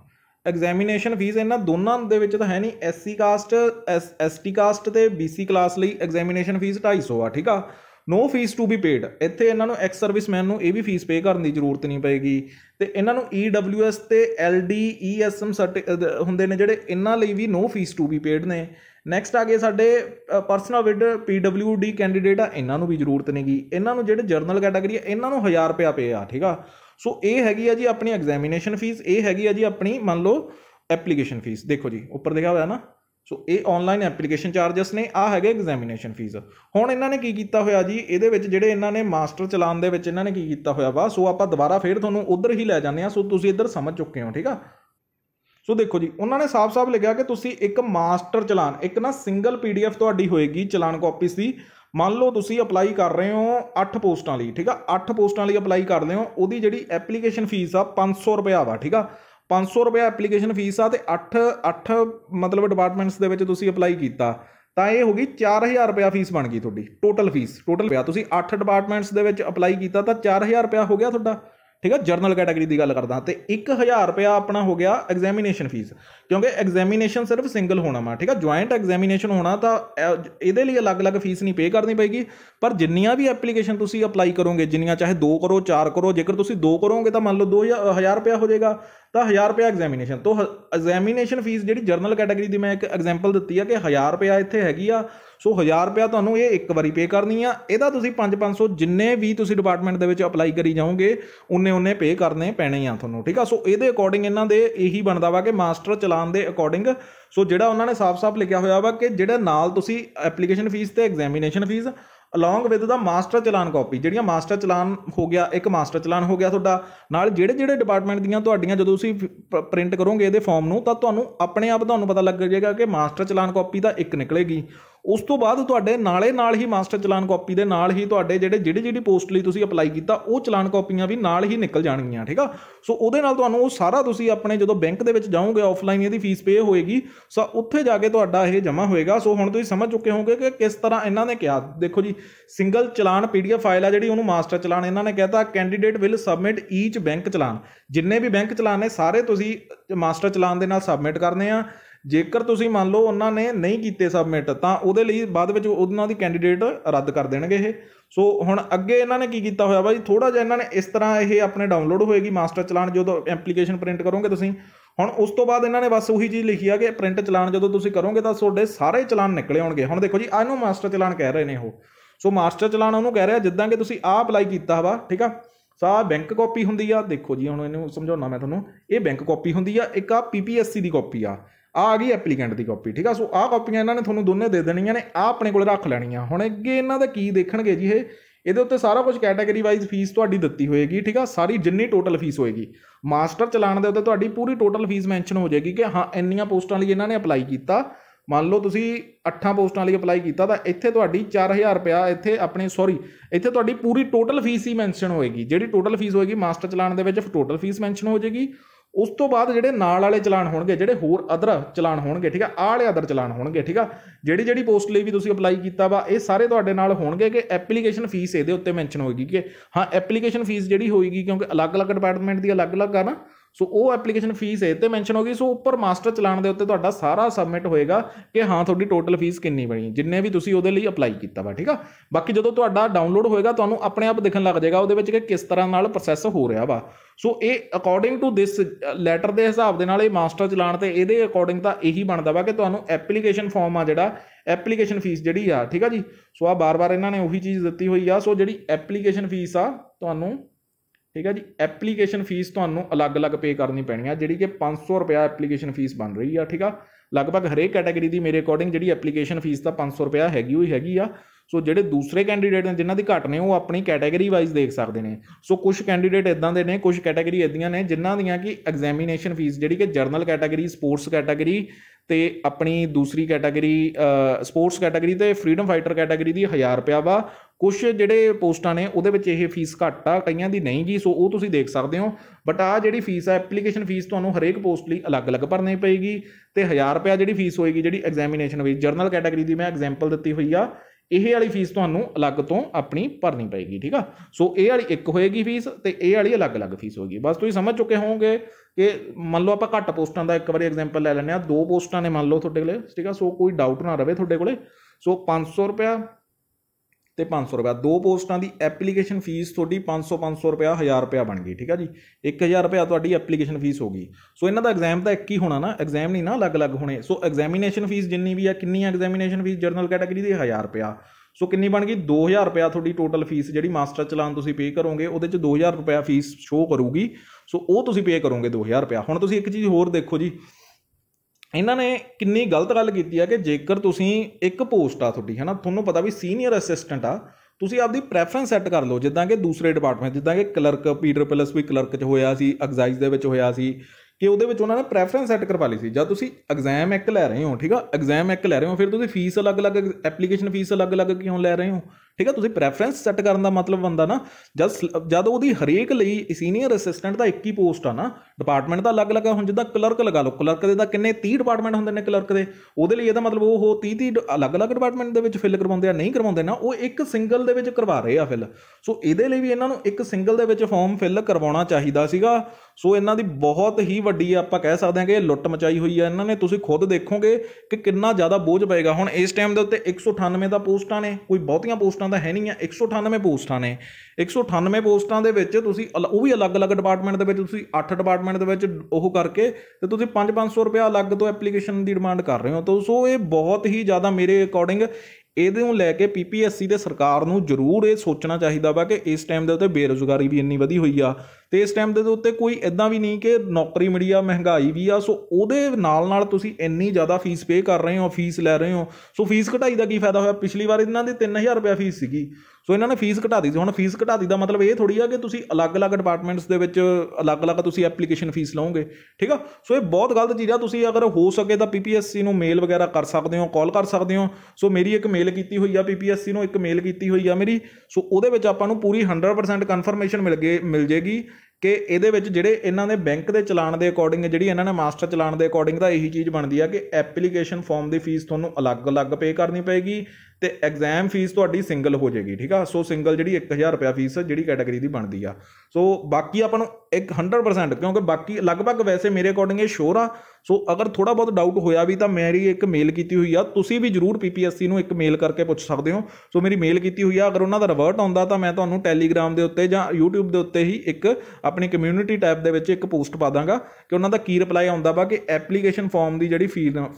ਐਗਜ਼ਾਮੀਨੇਸ਼ਨ ਫੀਸ ਇਹਨਾਂ ਦੋਨਾਂ ਦੇ ਵਿੱਚ ਤਾਂ ਹੈ ਨਹੀਂ ਐਸਸੀ ਕਾਸਟ ਐਸਟੀ ਕਾਸਟ ਤੇ ਬੀਸੀ ਕਲਾਸ ਲਈ ਐਗਜ਼ਾਮੀਨੇਸ਼ਨ ਫੀਸ 250 ਆ ਠੀਕ ਆ no fee to be paid ਇੱਥੇ ਇਹਨਾਂ ਨੂੰ ਐਕਸ ਸਰਵਿਸਮੈਨ ਨੂੰ ਇਹ ਵੀ ਫੀਸ ਪੇ ਕਰਨ ਦੀ ਜ਼ਰੂਰਤ ਨਹੀਂ ਪਏਗੀ ਤੇ ਇਹਨਾਂ ਨੂੰ ਈਡਬਲਯੂਐਸ e ਤੇ ਐਲਡੀਈਐਸਐਮ e ਹੁੰਦੇ ਨੇ ਜਿਹੜੇ ਇਹਨਾਂ ਲਈ ਵੀ no fee to be paid ਨੇ ਨੈਕਸਟ ਆ ਗਏ ਸਾਡੇ ਪਰਸਨਲ ਵਿਦ ਪੀਡਬਲਯੂਡੀ ਕੈਂਡੀਡੇਟ ਆ ਇਹਨਾਂ ਨੂੰ ਵੀ ਜ਼ਰੂਰਤ ਨਹੀਂਗੀ ਇਹਨਾਂ ਨੂੰ ਜਿਹੜੇ ਜਰਨਲ ਕੈਟਾਗਰੀ ਆ ਇਹਨਾਂ ਨੂੰ 1000 ਰੁਪਿਆ ਪੇ ਆ ਠੀਕ ਆ ਸੋ ਇਹ ਹੈਗੀ ਆ ਜੀ ਆਪਣੀ ਐਗਜ਼ਾਮੀਨੇਸ਼ਨ ਫੀਸ ਇਹ ਹੈਗੀ ਆ ਜੀ ਆਪਣੀ ਮੰਨ ਲਓ ਐਪਲੀਕੇਸ਼ਨ ਫੀਸ ਦੇਖੋ ਜੀ ਉੱਪਰ ਦਿਖਾ ਹੋਇਆ ਨਾ ਸੋ ਇਹ ਆਨਲਾਈਨ ਐਪਲੀਕੇਸ਼ਨ ਚਾਰजेस ਨੇ ਆ ਹੈਗੇ ਐਗਜ਼ਾਮੀਨੇਸ਼ਨ ਫੀਸ ਹੁਣ ਇਹਨਾਂ ਨੇ ਕੀ ਕੀਤਾ ਹੋਇਆ ਜੀ ਇਹਦੇ ਵਿੱਚ ਜਿਹੜੇ ਇਹਨਾਂ ਨੇ ਮਾਸਟਰ ਚਲਾਨ ਦੇ ਵਿੱਚ ਇਹਨਾਂ ਨੇ ਕੀ ਕੀਤਾ ਹੋਇਆ ਵਾ ਸੋ ਆਪਾਂ ਦੁਬਾਰਾ ਫੇਰ ਤੁਹਾਨੂੰ ਉਧਰ ਹੀ ਲੈ ਜਾਂਦੇ ਆ ਸੋ ਤੁਸੀਂ ਇੱਧਰ ਸਮਝ ਚੁੱਕੇ ਹੋ ਠੀਕ ਆ ਸੋ ਦੇਖੋ ਜੀ ਉਹਨਾਂ ਨੇ ਸਾਫ਼-ਸਾਫ਼ ਲਿਖਿਆ ਕਿ ਤੁਸੀਂ ਇੱਕ ਮਾਸਟਰ ਚਲਾਨ ਇੱਕ ਨਾ ਸਿੰਗਲ ਪੀਡੀਐਫ ਤੁਹਾਡੀ ਹੋਏਗੀ ਚਲਾਨ ਕਾਪੀ ਸੀ ਮੰਨ ਲਓ ਤੁਸੀਂ ਅਪਲਾਈ ਕਰ ਰਹੇ ਹੋ 8 ਪੋਸਟਾਂ ਲਈ ਠੀਕ ਆ 8 ਪੋਸਟਾਂ ਲਈ ਅਪਲਾਈ ਕਰਦੇ ਹੋ ਉਹਦੀ ਜਿਹੜੀ ਐਪਲੀਕੇਸ਼ਨ ਫੀਸ ਆ 500 ਰੁਪਿਆ ਵਾ ਠੀਕ ਆ 500 ਰੁਪਿਆ ਐਪਲੀਕੇਸ਼ਨ ਫੀਸ ਆ ਤੇ 8 8 ਮਤਲਬ ਡਿਪਾਰਟਮੈਂਟਸ ਦੇ ਵਿੱਚ ਤੁਸੀਂ ਅਪਲਾਈ ਕੀਤਾ ਤਾਂ ਇਹ ਹੋ ਗਈ 4000 ਰੁਪਿਆ ਫੀਸ ਬਣ ਗਈ ਤੁਹਾਡੀ ਟੋਟਲ ਫੀਸ ਟੋਟਲ ਪਿਆ ਤੁਸੀਂ 8 ਡਿਪਾਰਟਮੈਂਟਸ ਦੇ ਵਿੱਚ ਅਪਲਾਈ ਕੀਤਾ ਤਾਂ 4000 ਰੁਪਿਆ ਹੋ ਗਿਆ ਤੁਹਾਡਾ ਠੀਕ ਹੈ ਜਰਨਲ ਕੈਟਾਗਰੀ ਦੀ ਗੱਲ ਕਰਦਾ ਤੇ 1000 ਰੁਪਿਆ ਆਪਣਾ ਹੋ ਗਿਆ ਐਗਜ਼ਾਮੀਨੇਸ਼ਨ ਫੀਸ ਕਿਉਂਕਿ ਐਗਜ਼ਾਮੀਨੇਸ਼ਨ ਸਿਰਫ ਸਿੰਗਲ ਹੋਣਾ ਮਾ ਠੀਕ ਹੈ ਜੁਆਇੰਟ ਐਗਜ਼ਾਮੀਨੇਸ਼ਨ ਹੋਣਾ ਤਾਂ ਇਹਦੇ ਲਈ ਅਲੱਗ-ਅਲੱਗ ਫੀਸ ਨਹੀਂ ਪੇ ਕਰਨੀ ਪੈਗੀ ਪਰ ਜਿੰਨੀਆਂ ਵੀ ਐਪਲੀਕੇਸ਼ਨ ਤੁਸੀਂ ਅਪਲਾਈ ਕਰੋਗੇ ਜਿੰਨੀਆਂ ਚਾਹੇ 2 ਕਰੋ 4 ਕਰੋ ਜੇਕਰ ਤੁਸੀਂ 2 ਕਰੋਗੇ ਤਾਂ ਮੰਨ ਲਓ 2000 ਰੁਪਿਆ ਹੋ ਜਾਏਗਾ ਤਾਂ 1000 ਰੁਪਏ ਐਗਜ਼ਾਮੀਨੇਸ਼ਨ ਤੋਂ ਐਗਜ਼ਾਮੀਨੇਸ਼ਨ ਫੀਸ ਜਿਹੜੀ ਜਰਨਲ ਕੈਟਾਗਰੀ ਦੀ ਮੈਂ ਇੱਕ ਐਗਜ਼ਾਮਪਲ ਦਿੱਤੀ ਆ ਕਿ 1000 ਰੁਪਏ ਇੱਥੇ ਹੈਗੀ ਆ ਸੋ 1000 ਰੁਪਏ ਤੁਹਾਨੂੰ ਇਹ ਇੱਕ ਵਾਰੀ ਪੇ ਕਰਨੀ ਆ ਇਹਦਾ ਤੁਸੀਂ 5-500 ਜਿੰਨੇ ਵੀ ਤੁਸੀਂ ਡਿਪਾਰਟਮੈਂਟ ਦੇ ਵਿੱਚ ਅਪਲਾਈ ਕਰੀ ਜਾਓਗੇ ਉਨੇ ਉਨੇ ਪੇ ਕਰਨੇ ਪੈਣੇ ਆ ਤੁਹਾਨੂੰ ਠੀਕ ਆ ਸੋ ਇਹਦੇ ਅਕੋਰਡਿੰਗ ਇਹਨਾਂ ਦੇ ਇਹੀ ਬਣਦਾ ਵਾ ਕਿ ਮਾਸਟਰ ਚਲਾਨ ਦੇ ਅਕੋਰਡਿੰਗ ਸੋ ਜਿਹੜਾ ਉਹਨਾਂ ਨੇ ਸਾਫ਼-ਸਾਫ਼ ਲਿਖਿਆ ਹੋਇਆ ਵਾ ਕਿ ਜਿਹੜਾ ਨਾਲ ਤੁਸੀਂ ਐਪਲੀਕੇਸ਼ਨ ਫੀਸ ਤੇ ਐਗਜ਼ਾਮੀਨੇਸ਼ਨ ਫੀਸ ਅਲੋਂਗ ਵਿਦ ਦਾ ਮਾਸਟਰ ਚਲਾਨ ਕਾਪੀ ਜਿਹੜੀਆਂ ਮਾਸਟਰ ਚਲਾਨ ਹੋ ਗਿਆ ਇੱਕ ਮਾਸਟਰ ਚਲਾਨ ਹੋ ਗਿਆ ਤੁਹਾਡਾ ਨਾਲ ਜਿਹੜੇ ਜਿਹੜੇ ਡਿਪਾਰਟਮੈਂਟ ਦੀਆਂ ਤੁਹਾਡੀਆਂ ਜਦੋਂ ਤੁਸੀਂ ਪ੍ਰਿੰਟ ਕਰੋਗੇ ਇਹਦੇ ਫਾਰਮ ਨੂੰ ਤਾਂ ਤੁਹਾਨੂੰ ਆਪਣੇ ਆਪ ਤੁਹਾਨੂੰ ਪਤਾ ਲੱਗ ਜਾਏਗਾ ਕਿ ਮਾਸਟਰ ਚਲਾਨ ਕਾਪੀ ਦਾ ਇੱਕ ਨਿਕਲੇਗੀ ਉਸ ਤੋਂ ਬਾਅਦ ਤੁਹਾਡੇ ਨਾਲੇ ਨਾਲ ਹੀ ਮਾਸਟਰ ਚਲਾਨ ਕਾਪੀ ਦੇ ਨਾਲ ਹੀ ਤੁਹਾਡੇ ਜਿਹੜੇ ਜਿਹੜੀ ਜਿਹੜੀ ਪੋਸਟ ਲਈ ਤੁਸੀਂ ਅਪਲਾਈ ਕੀਤਾ ਉਹ ਚਲਾਨ ਕਾਪੀਆਂ ਵੀ ਨਾਲ ਹੀ ਨਿਕਲ ਜਾਣਗੀਆਂ ਠੀਕ ਆ ਸੋ ਉਹਦੇ ਨਾਲ ਤੁਹਾਨੂੰ ਉਹ ਸਾਰਾ ਤੁਸੀਂ ਆਪਣੇ ਜਦੋਂ ਬੈਂਕ ਦੇ ਵਿੱਚ ਜਾਓਗੇ ਆਫਲਾਈਨ ਇਹਦੀ ਫੀਸ ਪੇ ਹੋਏਗੀ ਸੋ ਉੱਥੇ ਜਾ ਕੇ ਤੁਹਾਡਾ ਇਹ ਜਮ੍ਹਾਂ ਹੋਏਗਾ ਸੋ ਹੁਣ ਤੁਸੀਂ ਸਮਝ ਚੁੱਕੇ ਹੋਗੇ ਕਿ ਕਿਸ ਤਰ੍ਹਾਂ ਇਹਨਾਂ ਨੇ ਕਿਹਾ ਦੇਖੋ ਜੀ ਸਿੰਗਲ ਚਲਾਨ ਪੀਡੀਐਫ ਫਾਈਲ ਆ ਜਿਹੜੀ ਉਹਨੂੰ ਮਾਸਟਰ ਚਲਾਨ ਇਹਨਾਂ ਨੇ ਕਹਿਤਾ candidate will submit each bank challan ਜਿੰਨੇ ਵੀ ਬੈਂਕ ਚਲਾਨ ਨੇ ਸਾਰੇ ਤੁਸੀਂ ਮਾਸਟਰ ਚਲਾਨ ਦੇ ਨਾਲ ਸਬਮਿਟ ਕਰਨੇ ਆ ਜੇਕਰ ਤੁਸੀਂ ਮੰਨ ਲਓ ਉਹਨਾਂ ਨੇ ਨਹੀਂ ਕੀਤੇ ਸਬਮਿਟ ਤਾਂ ਉਹਦੇ ਲਈ ਬਾਅਦ ਵਿੱਚ ਉਹਨਾਂ ਦੀ ਕੈਂਡੀਡੇਟ ਰੱਦ ਕਰ ਦੇਣਗੇ ਇਹ ਸੋ ਹੁਣ ਅੱਗੇ ਇਹਨਾਂ ਨੇ ਕੀ ਕੀਤਾ ਹੋਇਆ ਬਾਈ ਥੋੜਾ ਜਿਹਾ ਇਹਨਾਂ ਨੇ ਇਸ ਤਰ੍ਹਾਂ ਇਹ ਆਪਣੇ ਡਾਊਨਲੋਡ ਹੋਏਗੀ ਮਾਸਟਰ ਚਲਾਨ ਜਦੋਂ ਐਪਲੀਕੇਸ਼ਨ ਪ੍ਰਿੰਟ ਕਰੋਗੇ ਤੁਸੀਂ ਹੁਣ ਉਸ ਤੋਂ ਬਾਅਦ ਇਹਨਾਂ ਨੇ ਬਸ ਉਹੀ ਚੀਜ਼ ਲਿਖੀ ਆ ਕਿ ਪ੍ਰਿੰਟ ਚਲਾਨ ਜਦੋਂ ਤੁਸੀਂ ਕਰੋਗੇ ਤਾਂ ਤੁਹਾਡੇ ਸਾਰੇ ਚਲਾਨ ਨਿਕਲੇ ਆਉਣਗੇ ਹੁਣ ਦੇਖੋ ਜੀ ਆ ਇਹਨੂੰ ਮਾਸਟਰ ਚਲਾਨ ਕਹਿ ਰਹੇ ਨੇ ਉਹ ਸੋ ਮਾਸਟਰ ਚਲਾਨ ਉਹਨੂੰ ਕਹਿ ਰਿਹਾ ਜਿੱਦਾਂ ਕਿ ਤੁਸੀਂ ਆਹ ਅਪਲਾਈ ਕੀਤਾ ਵਾ ਠੀਕ ਆ ਸਾ ਬੈਂਕ ਕਾਪੀ ਹੁੰਦੀ ਆ ਦੇਖੋ ਜੀ ਹੁਣ ਇਹਨੂੰ ਸਮਝਾਉਣਾ ਮੈਂ ਤੁਹਾਨੂੰ ਇਹ ਬੈਂਕ ਕਾਪੀ ਹੁੰਦੀ ਆ ਇੱਕ ਆ ਪੀਪੀਐਸਸੀ ਦੀ ਕਾਪੀ ਆ ਆ ਗਈ ਐਪਲੀਕੈਂਟ ਦੀ ਕਾਪੀ ਠੀਕ ਆ ਸੋ ਆਹ ਕਾਪੀਆਂ ਇਹਨਾਂ ਨੇ ਤੁਹਾਨੂੰ ਦੋਨੇ ਦੇ ਦੇਣੀਆਂ ਨੇ ਆ ਆਪਣੇ ਕੋਲ ਰੱਖ ਲੈਣੀਆਂ ਹੁਣ ਅੱਗੇ ਇਹਨਾਂ ਦਾ ਕੀ ਦੇਖਣਗੇ ਜੀ ਇਹ ਇਹਦੇ ਉੱਤੇ ਸਾਰਾ ਕੁਝ ਕੈਟਾਗਰੀ ਵਾਈਜ਼ ਫੀਸ ਤੁਹਾਡੀ ਦਿੱਤੀ ਹੋਏਗੀ ਠੀਕ ਆ ਸਾਰੀ ਜਿੰਨੀ ਟੋਟਲ ਫੀਸ ਹੋਏਗੀ ਮਾਸਟਰ ਚਲਾਣ ਦੇ ਉੱਤੇ ਤੁਹਾਡੀ ਪੂਰੀ ਟੋਟਲ ਫੀਸ ਮੈਂਸ਼ਨ ਹੋ ਜਾਏਗੀ ਕਿ ਹਾਂ ਇੰਨੀਆਂ ਪੋਸਟਾਂ ਲਈ ਇਹਨਾਂ ਨੇ ਅਪਲਾਈ ਕੀਤਾ ਮੰਨ ਲਓ ਤੁਸੀਂ 8 ਪੋਸਟਾਂ ਲਈ ਅਪਲਾਈ ਕੀਤਾ ਤਾਂ ਇੱਥੇ ਤੁਹਾਡੀ 4000 ਰੁਪਿਆ ਇੱਥੇ ਆਪਣੇ ਸੌਰੀ ਇੱਥੇ ਤੁਹਾਡੀ ਪੂਰੀ ਟੋਟਲ ਫੀਸ ਹੀ ਮੈਂਸ਼ਨ ਹੋਏਗੀ ਜਿਹੜੀ ਟੋਟਲ ਫੀਸ ਹੋਏਗੀ ਮਾਸਟਰ ਚਲਾਣ ਦੇ ਵਿੱਚ ਟੋਟਲ ਫੀਸ ਮੈਂਸ਼ਨ ਹੋ ਜਾਏਗੀ ਉਸ ਤੋਂ ਬਾਅਦ ਜਿਹੜੇ ਨਾਲ ਵਾਲੇ ਚਲਾਨ ਹੋਣਗੇ ਜਿਹੜੇ ਹੋਰ ਅਦਰ ਚਲਾਨ ਹੋਣਗੇ ਠੀਕ ਆ ਆਹ ਵਾਲੇ ਅਦਰ ਚਲਾਨ ਹੋਣਗੇ ਠੀਕ ਆ ਜਿਹੜੀ ਜਿਹੜੀ ਪੋਸਟ ਲਈ ਵੀ ਤੁਸੀਂ ਅਪਲਾਈ ਕੀਤਾ ਵਾ ਇਹ ਸਾਰੇ ਤੁਹਾਡੇ ਨਾਲ ਹੋਣਗੇ ਕਿ ਐਪਲੀਕੇਸ਼ਨ ਫੀਸ ਇਹਦੇ ਉੱਤੇ ਮੈਂਸ਼ਨ ਹੋਏਗੀ ਕਿ ਹਾਂ ਐਪਲੀਕੇਸ਼ਨ ਫੀਸ ਜਿਹੜੀ ਹੋਏਗੀ ਕਿਉਂਕਿ ਅਲੱਗ-ਅਲੱਗ ਡਿਪਾਰਟਮੈਂਟ ਦੀ ਅਲੱਗ-ਅਲੱਗ ਆ ਨਾ ਸੋ ਉਹ ਐਪਲੀਕੇਸ਼ਨ ਫੀਸ ਇਹ ਤੇ ਮੈਂਸ਼ਨ ਗਈ ਸੋ ਉੱਪਰ ਮਾਸਟਰ ਚਲਾਣ ਦੇ ਉੱਤੇ ਤੁਹਾਡਾ ਸਾਰਾ ਸਬਮਿਟ ਹੋਏਗਾ ਕਿ ਹਾਂ ਤੁਹਾਡੀ ਟੋਟਲ ਫੀਸ ਕਿੰਨੀ ਬਣੀ ਜਿੰਨੇ ਵੀ ਤੁਸੀਂ ਉਹਦੇ ਲਈ ਅਪਲਾਈ ਕੀਤਾ ਵਾ ਠੀਕ ਆ ਬਾਕੀ ਜਦੋਂ ਤੁਹਾਡਾ ਡਾਊਨਲੋਡ ਹੋਏਗਾ ਤੁਹਾਨੂੰ ਆਪਣੇ ਆਪ ਦਿਖਣ ਲੱਗ ਜਾਏਗਾ ਉਹਦੇ ਵਿੱਚ ਕਿ ਕਿਸ ਤਰ੍ਹਾਂ ਨਾਲ ਪ੍ਰੋਸੈਸ ਹੋ ਰਿਹਾ ਵਾ ਸੋ ਇਹ ਅਕੋਰਡਿੰਗ ਟੂ ਦਿਸ ਲੈਟਰ ਦੇ ਹਿਸਾਬ ਦੇ ਨਾਲ ਇਹ ਮਾਸਟਰ ਚਲਾਣ ਤੇ ਇਹਦੇ ਅਕੋਰਡਿੰਗ ਤਾਂ ਇਹੀ ਬਣਦਾ ਵਾ ਕਿ ਤੁਹਾਨੂੰ ਐਪਲੀਕੇਸ਼ਨ ਫਾਰਮ ਆ ਜਿਹੜਾ ਐਪਲੀਕੇਸ਼ਨ ਫੀਸ ਜਿਹੜੀ ਆ ਠੀਕ ਆ ਜੀ ਸੋ ਆ ਬਾਰ-ਬਾਰ ਇਹਨਾਂ ਨੇ ਉਹੀ ਚੀਜ਼ ਦਿੱਤੀ ਹੋਈ ਆ ਸੋ ਜਿਹੜੀ ਐਪਲੀਕੇਸ਼ਨ ਫੀਸ ਆ ਤੁਹਾਨੂੰ ਠੀਕ ਹੈ ਜੀ ਐਪਲੀਕੇਸ਼ਨ ਫੀਸ ਤੁਹਾਨੂੰ ਅਲੱਗ-ਅਲੱਗ ਪੇ ਕਰਨੀ ਪੈਣੀ ਆ ਜਿਹੜੀ ਕਿ 500 ਰੁਪਿਆ ਐਪਲੀਕੇਸ਼ਨ ਫੀਸ ਬਣ ਰਹੀ ਆ ਠੀਕ ਆ ਲਗਭਗ ਹਰੇਕ ਕੈਟਾਗਰੀ ਦੀ ਮੇਰੇ ਅਕੋਰਡਿੰਗ ਜਿਹੜੀ ਐਪਲੀਕੇਸ਼ਨ ਫੀਸ ਤਾਂ 500 ਰੁਪਿਆ ਹੈਗੀ ਹੋਈ ਹੈਗੀ ਆ ਸੋ ਜਿਹੜੇ ਦੂਸਰੇ ਕੈਂਡੀਡੇਟ ਨੇ ਜਿਨ੍ਹਾਂ ਦੀ ਘਟ ਨੇ ਉਹ ਆਪਣੀ ਕੈਟਾਗਰੀ ਵਾਈਜ਼ ਦੇਖ ਸਕਦੇ ਨੇ ਸੋ ਕੁਝ ਕੈਂਡੀਡੇਟ ਇਦਾਂ ਦੇ ਨੇ ਕੁਝ ਕੈਟਾਗਰੀ ਇਦੀਆਂ ਨੇ ਜਿਨ੍ਹਾਂ ਦੀਆਂ ਕਿ ਐਗਜ਼ਾਮੀਨੇਸ਼ਨ ਫੀਸ ਜਿਹੜੀ ਕਿ ਜਰਨਲ ਕੈਟਾਗਰੀ ਸਪੋਰਟਸ ਕੈਟਾਗਰੀ ਤੇ ਆਪਣੀ ਦੂਸਰੀ ਕੈਟਾਗਰੀ ਸਪੋਰਟਸ ਕੈਟਾਗਰੀ ਤੇ ਫਰੀडम ਫਾਈਟਰ ਕੈਟਾਗਰੀ ਦੀ 1000 ਰੁਪਿਆ ਵਾ ਕੁਝ ਜਿਹੜੇ ਪੋਸਟਾਂ ਨੇ ਉਹਦੇ ਵਿੱਚ ਇਹ ਫੀਸ ਘੱਟ ਆ ਕਈਆਂ ਦੀ ਨਹੀਂ ਜੀ ਸੋ ਉਹ ਤੁਸੀਂ ਦੇਖ ਸਕਦੇ ਹੋ ਬਟ ਆ ਜਿਹੜੀ ਫੀਸ ਆ ਐਪਲੀਕੇਸ਼ਨ ਫੀਸ ਤੁਹਾਨੂੰ ਹਰੇਕ ਪੋਸਟ ਲਈ ਅਲੱਗ-ਅਲੱਗ ਭਰਨੀ ਪਏਗੀ ਤੇ 1000 ਰੁਪਏ ਜਿਹੜੀ ਫੀਸ ਹੋਏਗੀ ਜਿਹੜੀ ਐਗਜ਼ਾਮੀਨੇਸ਼ਨ ਵਿੱਚ ਜਰਨਲ ਕੈਟਾਗਰੀ ਦੀ ਮੈਂ ਐਗਜ਼ਾਮਪਲ ਦਿੱਤੀ ਹੋਈ ਆ ਇਹ ਵਾਲੀ ਫੀਸ ਤੁਹਾਨੂੰ ਅਲੱਗ ਤੋਂ ਆਪਣੀ ਭਰਨੀ ਪਏਗੀ ਠੀਕ ਆ ਸੋ ਇਹ ਵਾਲੀ ਇੱਕ ਹੋਏਗੀ ਫੀਸ ਤੇ ਇਹ ਵਾਲੀ ਅਲੱਗ-ਅਲੱਗ ਫੀਸ ਹੋਏਗੀ ਬਸ ਤੁਸੀਂ ਸਮਝ ਚੁੱਕੇ ਹੋਵੋਗੇ ਕਿ ਮੰਨ ਲਓ ਆਪਾਂ ਘੱਟ ਪੋਸਟਾਂ ਦਾ ਇੱਕ ਵਾਰੀ ਐਗਜ਼ਾਮਪਲ ਲੈ ਲੈਂਦੇ ਆ ਦੋ ਪੋਸਟਾਂ ਨੇ ਮੰਨ ਲਓ ਤੁਹਾਡੇ ਕੋਲੇ ਠੀਕ ਆ ਸੋ ਕੋਈ ਡਾਊਟ ਨਾ ਰਵੇ ਤੁਹਾਡੇ ਕੋਲੇ ਸੋ 500 ਰੁਪਿਆ ਤੇ 500 ਰੁਪਿਆ ਦੋ ਪੋਸਟਾਂ ਦੀ ਐਪਲੀਕੇਸ਼ਨ ਫੀਸ ਤੁਹਾਡੀ 500 500 ਰੁਪਿਆ 1000 ਰੁਪਿਆ ਬਣ ਗਈ ਠੀਕ ਆ ਜੀ 1000 ਰੁਪਿਆ ਤੁਹਾਡੀ ਐਪਲੀਕੇਸ਼ਨ ਫੀਸ ਹੋ ਗਈ ਸੋ ਇਹਨਾਂ ਦਾ ਐਗਜ਼ਾਮ ਤਾਂ ਇੱਕ ਹੀ ਹੋਣਾ ਨਾ ਐਗਜ਼ਾਮ ਨਹੀਂ ਨਾ ਅਲੱਗ-ਅਲੱਗ ਹੋਣੇ ਸੋ ਐਗਜ਼ਾਮੀਨੇਸ਼ਨ ਫੀਸ ਜਿੰਨੀ ਵੀ ਆ ਕਿੰਨੀ ਐਗਜ਼ਾਮੀਨੇਸ਼ਨ ਫੀਸ ਜਰਨਲ ਕੈਟਾਗਰੀ ਦੀ 1000 ਰੁਪਿਆ ਸੋ ਕਿੰਨੀ ਬਣ ਗਈ 2000 ਰੁਪਿਆ ਤੁਹਾਡੀ ਟੋਟਲ ਫੀਸ ਜਿਹੜੀ ਮਾਸਟਰ ਚਲਾਨ ਤੁਸੀਂ ਪੇ ਕਰੋਗੇ ਉਹਦੇ ਚ 2000 ਰੁਪਿਆ ਫੀਸ ਸ਼ੋ ਕਰੂਗੀ ਸੋ ਉਹ ਤੁਸੀਂ ਪੇ ਕਰੋਗੇ 2000 ਰੁਪਿਆ ਹੁਣ ਤੁਸੀਂ ਇੱਕ ਚੀਜ਼ ਹੋਰ ਦੇਖੋ ਜੀ ਇਹਨਾਂ ਨੇ ਕਿੰਨੀ ਗਲਤ ਗੱਲ ਕੀਤੀ ਆ ਕਿ ਜੇਕਰ ਤੁਸੀਂ ਇੱਕ ਪੋਸਟ ਆ ਤੁਹਾਡੀ ਹਨਾ ਤੁਹਾਨੂੰ ਪਤਾ ਵੀ ਸੀਨੀਅਰ ਅਸਿਸਟੈਂਟ ਆ ਤੁਸੀਂ ਆਪਦੀ ਪ੍ਰੈਫਰੈਂਸ ਸੈੱਟ ਕਰ ਲਓ ਜਿੱਦਾਂ ਕਿ ਦੂਸਰੇ ਡਿਪਾਰਟਮੈਂਟ ਜਿੱਦਾਂ ਕਿ ਕਲਰਕ ਪੀਟਰ ਪਲਸ ਵੀ ਕਲਰਕ 'ਚ ਹੋਇਆ ਸੀ ਐਗਜ਼ਾਈਜ਼ ਦੇ ਵਿੱਚ ਹੋਇਆ ਸੀ ਕਿ ਉਹਦੇ ਵਿੱਚ ਉਹਨਾਂ ਨੇ ਪ੍ਰੈਫਰੈਂਸ ਸੈੱਟ ਕਰਵਾ ਲਈ ਸੀ ਜਦ ਤੁਸੀਂ ਐਗਜ਼ਾਮ ਇੱਕ ਲੈ ਰਹੇ ਹੋ ਠੀਕ ਆ ਐਗਜ਼ਾਮ ਇੱਕ ਲੈ ਰਹੇ ਹੋ ਫਿਰ ਤੁਸੀਂ ਫੀਸ ਅਲੱਗ-ਅਲੱਗ ਐਪਲੀਕੇਸ਼ਨ ਫੀਸ ਅਲੱਗ-ਅਲੱਗ ਕਿਉਂ ਲੈ ਰਹੇ ਹੋ ਠੀਕ ਆ ਤੁਸੀਂ ਪ੍ਰੈਫਰੈਂਸ ਸੈੱਟ ਕਰਨ ਦਾ ਮਤਲਬ ਬੰਦਾ ਨਾ ਜਦ ਜਦ ਉਹਦੀ ਹਰੇਕ ਲਈ ਸੀਨੀਅਰ ਅਸਿਸਟੈਂਟ ਦਾ ਇੱਕ ਹੀ ਪੋਸਟ ਆ ਨਾ ਡਿਪਾਰਟਮੈਂਟ ਦਾ ਅਲੱਗ-ਅਲੱਗ ਹੁਣ ਜਿੱਦਾਂ ਕਲਰਕ ਲਗਾ ਲਓ ਕਲਰਕ ਦੇ ਤਾਂ ਕਿੰਨੇ 30 ਡਿਪਾਰਟਮੈਂਟ ਹੁੰਦੇ ਨੇ ਕਲਰਕ ਦੇ ਉਹਦੇ ਲਈ ਇਹਦਾ ਮਤਲਬ ਉਹ 30 30 ਅਲੱਗ-ਅਲੱਗ ਡਿਪਾਰਟਮੈਂਟ ਦੇ ਵਿੱਚ ਫਿਲ ਕਰਵਾਉਂਦੇ ਆ ਨਹੀਂ ਕਰਵਾਉਂਦੇ ਨਾ ਉਹ ਇੱਕ ਸਿੰਗਲ ਦੇ ਵਿੱਚ ਕਰਵਾ ਰਹੇ ਆ ਫਿਲ ਸੋ ਇਹਦੇ ਲਈ ਵੀ ਇਹਨਾਂ ਨੂੰ ਇੱਕ ਸਿੰਗਲ ਦੇ ਵਿੱਚ ਫਾਰਮ ਫਿਲ ਕਰਵਾਉਣਾ ਚਾਹੀਦਾ ਸੀਗਾ ਸੋ ਇਹਨਾਂ ਦੀ ਬਹੁਤ ਹੀ ਵੱਡੀ ਆਪਾਂ ਕਹਿ ਸਕਦੇ ਹਾਂ ਕਿ ਲੁੱਟ ਮਚਾਈ ਹੋਈ ਆ ਇਹਨਾਂ ਨੇ ਤੁਸੀਂ ਖੁਦ ਦੇਖੋਗੇ ਕਿ ਕਿੰਨਾ ਜ਼ਿਆਦਾ ਬੋਝ ਪਏਗਾ ਹੁਣ ਇਸ ਟਾਈਮ ਦੇ ਉੱਤੇ 198 ਦਾ ਪੋਸਟਾਂ ਨੇ ਕੋਈ ਬਹੁਤੀਆਂ ਪੋਸਟਾਂ ਪੋਸਟਾਂ ਦਾ ਹੈ ਨਹੀਂ ਆ 198 ਪੋਸਟਾਂ ਨੇ 198 ਪੋਸਟਾਂ ਦੇ ਵਿੱਚ ਤੁਸੀਂ ਉਹ ਵੀ ਅਲੱਗ-ਅਲੱਗ ਡਿਪਾਰਟਮੈਂਟ ਦੇ ਵਿੱਚ ਤੁਸੀਂ 8 ਡਿਪਾਰਟਮੈਂਟ ਦੇ ਵਿੱਚ ਉਹ ਕਰਕੇ ਤੇ ਤੁਸੀਂ 5-500 ਰੁਪਏ ਅਲੱਗ ਤੋਂ ਐਪਲੀਕੇਸ਼ਨ ਦੀ ਡਿਮਾਂਡ ਕਰ ਰਹੇ ਹੋ ਤਾਂ ਸੋ ਇਹ ਬਹੁਤ ਹੀ ਜ਼ਿਆਦਾ ਮੇਰੇ ਅਕੋਰਡਿੰਗ ਇਹਦੇ ਨੂੰ ਲੈ ਕੇ ਪੀਪੀਐਸਸੀ ਦੇ ਸਰਕਾਰ ਨੂੰ ਜ਼ਰੂਰ ਇਹ ਸੋਚਣਾ ਚਾਹੀਦਾ ਵਾ ਕਿ ਇਸ ਟਾਈਮ ਦੇ ਉੱਤੇ ਬੇਰੋਜ਼ਗਾਰੀ ਵੀ ਇੰਨੀ ਵਧੀ ਹੋਈ ਆ ਤੇ ਇਸ ਟਾਈਮ ਦੇ ਉੱਤੇ ਕੋਈ ਇਦਾਂ ਵੀ ਨਹੀਂ ਕਿ ਨੌਕਰੀ ਮਿਲੀ ਆ ਮਹਿੰਗਾਈ ਵੀ ਆ ਸੋ ਉਹਦੇ ਨਾਲ ਨਾਲ ਤੁਸੀਂ ਇੰਨੀ ਜ਼ਿਆਦਾ ਫੀਸ ਪੇ ਕਰ ਰਹੇ ਹੋ ਫੀਸ ਲੈ ਰਹੇ ਹੋ ਸੋ ਫੀਸ ਘਟਾਈ ਦਾ ਕੀ ਫਾਇਦਾ ਹੋਇਆ ਪਿਛਲੀ ਵਾਰ ਇਹਨਾਂ ਦੀ 3000 ਰੁਪਏ ਫੀਸ ਸੀਗੀ ਸੋ ਇਹਨਾਂ ਨੇ ਫੀਸ ਘਟਾ ਦਿੱਤੀ ਹੁਣ ਫੀਸ ਘਟਾ ਦਿੱਤੀ ਦਾ ਮਤਲਬ ਇਹ ਥੋੜੀ ਆ ਕਿ ਤੁਸੀਂ ਅਲੱਗ-ਅਲੱਗ ਡਿਪਾਰਟਮੈਂਟਸ ਦੇ ਵਿੱਚ ਅਲੱਗ-ਅਲੱਗ ਤੁਸੀਂ ਐਪਲੀਕੇਸ਼ਨ ਫੀਸ ਲਓਗੇ ਠੀਕ ਆ ਸੋ ਇਹ ਬਹੁਤ ਗਲਤ ਚੀਜ਼ ਆ ਤੁਸੀਂ ਅਗਰ ਹੋ ਸਕੇ ਤਾਂ ਪੀਪੀਐਸਸੀ ਨੂੰ ਮੇਲ ਵਗੈਰਾ ਕਰ ਸਕਦੇ ਹੋ ਕਾਲ ਕਰ ਸਕਦੇ ਹੋ ਸੋ ਮੇਰੀ ਇੱਕ ਮੇਲ ਕੀਤੀ ਹੋਈ ਆ ਪੀਪੀਐਸਸੀ ਨੂੰ ਇੱਕ ਮੇਲ ਕੀਤੀ ਹੋਈ ਆ ਮੇਰੀ ਸੋ ਉਹਦੇ ਵਿੱਚ ਆਪਾਂ ਨੂੰ ਪੂਰੀ 100% ਕਨਫਰਮੇਸ਼ਨ ਮਿਲ ਗਏ ਮਿਲ ਜੇਗੀ ਕਿ ਇਹਦੇ ਵਿੱਚ ਜਿਹੜੇ ਇਹਨਾਂ ਦੇ ਬੈਂਕ ਦੇ ਚਲਾਨ ਦੇ ਅਕੋਰਡਿੰਗ ਜਿਹੜੀ ਇਹਨਾਂ ਨੇ ਮਾਸਟਰ ਚਲਾਨ ਦੇ ਅਕੋਰਡਿੰਗ ਦਾ ਇਹੀ ਚੀਜ਼ ਬਣਦੀ ਆ ਕਿ ਐਪਲੀਕੇਸ਼ਨ ਫਾਰਮ ਦੀ ਫੀਸ ਤੁਹਾਨੂੰ ਅਲੱਗ-ਅਲੱਗ ਪੇ ਕਰਨੀ ਪਏਗੀ ਤੇ ਐਗਜ਼ਾਮ ਫੀਸ ਤੁਹਾਡੀ ਸਿੰਗਲ ਹੋ ਜਾਏਗੀ ਠੀਕ ਆ ਸੋ ਸਿੰਗਲ ਜਿਹੜੀ 1000 ਰੁਪਿਆ ਫੀਸ ਜਿਹੜੀ ਕੈਟਾਗਰੀ ਦੀ ਬਣਦੀ ਆ ਸੋ ਬਾਕੀ ਆਪਾਂ ਨੂੰ ਇੱਕ 100% ਕਿਉਂਕਿ ਬਾਕੀ ਲਗਭਗ ਵੈਸੇ ਮੇਰੇ ਅਕੋਰਡਿੰਗ ਇਹ ਸ਼ੋਰ ਆ ਸੋ ਅਗਰ ਥੋੜਾ ਬਹੁਤ ਡਾਊਟ ਹੋਇਆ ਵੀ ਤਾਂ ਮੇਰੀ ਇੱਕ ਮੇਲ ਕੀਤੀ ਹੋਈ ਆ ਤੁਸੀਂ ਵੀ ਜਰੂਰ ਪੀਪੀਐਸਸੀ ਨੂੰ ਇੱਕ ਮੇਲ ਕਰਕੇ ਪੁੱਛ ਸਕਦੇ ਹੋ ਸੋ ਮੇਰੀ ਮੇਲ ਕੀਤੀ ਹੋਈ ਆ ਅਗਰ ਉਹਨਾਂ ਦਾ ਰਿਵਰਟ ਆਉਂਦਾ ਤਾਂ ਮੈਂ ਤੁਹਾਨੂੰ ਟੈਲੀਗ੍ਰਾਮ ਦੇ ਉੱਤੇ ਜਾਂ YouTube ਦੇ ਉੱਤੇ ਹੀ ਇੱਕ ਆਪਣੀ ਕਮਿਊਨਿਟੀ ਟੈਬ ਦੇ ਵਿੱਚ ਇੱਕ ਪੋਸਟ ਪਾ ਦਾਂਗਾ ਕਿ ਉਹਨਾਂ ਦਾ ਕੀ ਰਿਪਲਾਈ ਆਉਂਦਾ ਵਾ ਕਿ ਐਪਲੀਕੇਸ਼ਨ ਫਾਰਮ ਦੀ ਜਿਹੜੀ